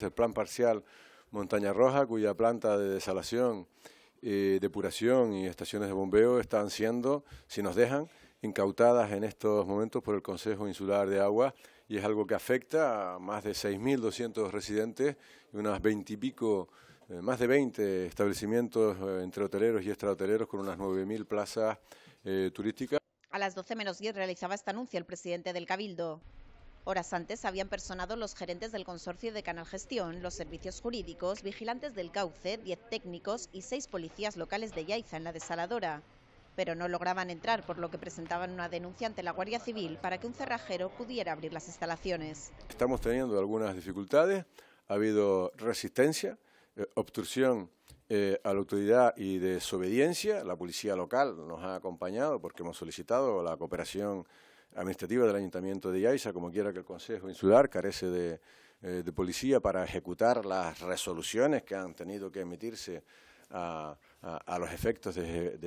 El plan parcial Montaña Roja, cuya planta de desalación, depuración y estaciones de bombeo están siendo, si nos dejan, incautadas en estos momentos por el Consejo Insular de Agua y es algo que afecta a más de 6.200 residentes y unas 20 y pico, más de 20 establecimientos eh, entre hoteleros y extrahoteleros con unas 9.000 plazas eh, turísticas. A las 12 menos 10 realizaba esta anuncia el presidente del Cabildo. Horas antes habían personado los gerentes del consorcio de Canal Gestión, los servicios jurídicos, vigilantes del cauce, 10 técnicos y 6 policías locales de Yaiza en la desaladora. Pero no lograban entrar, por lo que presentaban una denuncia ante la Guardia Civil para que un cerrajero pudiera abrir las instalaciones. Estamos teniendo algunas dificultades, ha habido resistencia, eh, obstrucción eh, a la autoridad y desobediencia. La policía local nos ha acompañado porque hemos solicitado la cooperación administrativa del Ayuntamiento de Iaisa, como quiera que el Consejo Insular carece eh, de, policía para ejecutar las resoluciones que han tenido que emitirse a, los efectos de,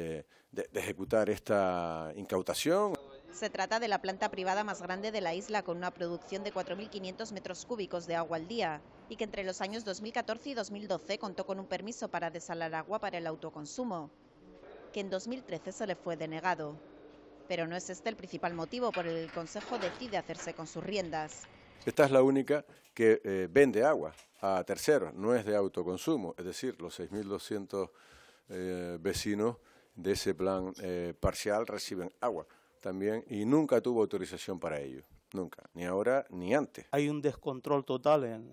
de ejecutar esta incautación. Se trata de la planta privada más grande de la isla, con una producción de 4.500 metros cúbicos de agua al día, y que entre los años 2014 y 2012 contó con un permiso para desalar agua para el autoconsumo, que en 2013 se le fue denegado. Pero no es este el principal motivo por el que el Consejo decide hacerse con sus riendas. Esta es la única que eh, vende agua a terceros, no es de autoconsumo, es decir, los 6.200 eh, vecinos de ese plan eh, parcial reciben agua también y nunca tuvo autorización para ello, nunca, ni ahora ni antes. Hay un descontrol total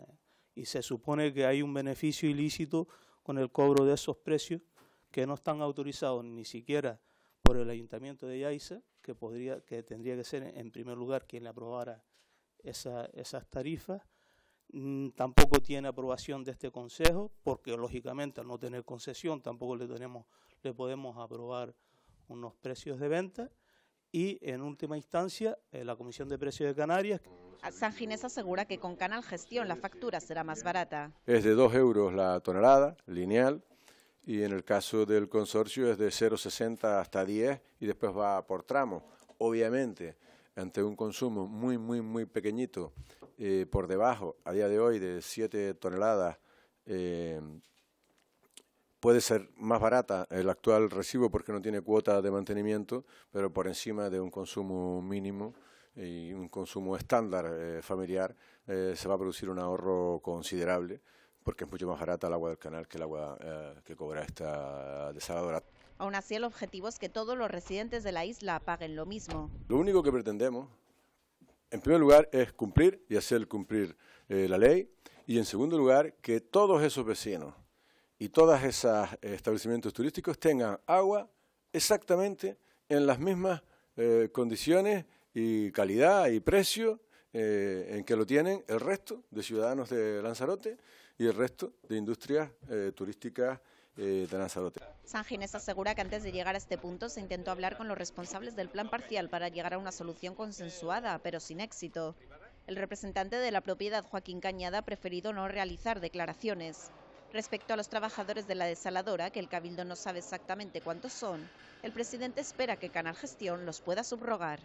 y se supone que hay un beneficio ilícito con el cobro de esos precios que no están autorizados ni siquiera por el Ayuntamiento de Yaiza, que, podría, que tendría que ser en primer lugar quien le aprobara esas tarifas. Mm, tampoco tiene aprobación de este Consejo, porque lógicamente al no tener concesión tampoco le, tenemos, le podemos aprobar unos precios de venta. Y en última instancia, eh, la Comisión de Precios de Canarias. San Ginés asegura que con Canal Gestión la factura será más barata. Es de 2 euros la tonelada lineal y en el caso del consorcio es de 0,60 hasta 10 y después va por tramo. Obviamente, ante un consumo muy, muy, muy pequeñito, eh, por debajo, a día de hoy, de 7 toneladas, eh, puede ser más barata el actual recibo porque no tiene cuota de mantenimiento, pero por encima de un consumo mínimo y un consumo estándar eh, familiar, se va a producir un ahorro considerable porque es mucho más barata el agua del canal que el agua eh, que cobra esta desaladora. Aún así, el objetivo es que todos los residentes de la isla paguen lo mismo. Lo único que pretendemos, en primer lugar, es cumplir y hacer cumplir eh, la ley, y en segundo lugar, que todos esos vecinos y todos esos establecimientos turísticos tengan agua exactamente en las mismas eh, condiciones y calidad y precio eh, en que lo tienen el resto de ciudadanos de Lanzarote y el resto de industrias eh, turísticas eh, de Lanzarote. San Ginés asegura que antes de llegar a este punto se intentó hablar con los responsables del plan parcial para llegar a una solución consensuada, pero sin éxito. El representante de la propiedad, Joaquín Cañada, ha preferido no realizar declaraciones. Respecto a los trabajadores de la desaladora, que el Cabildo no sabe exactamente cuántos son, el presidente espera que Canal Gestión los pueda subrogar.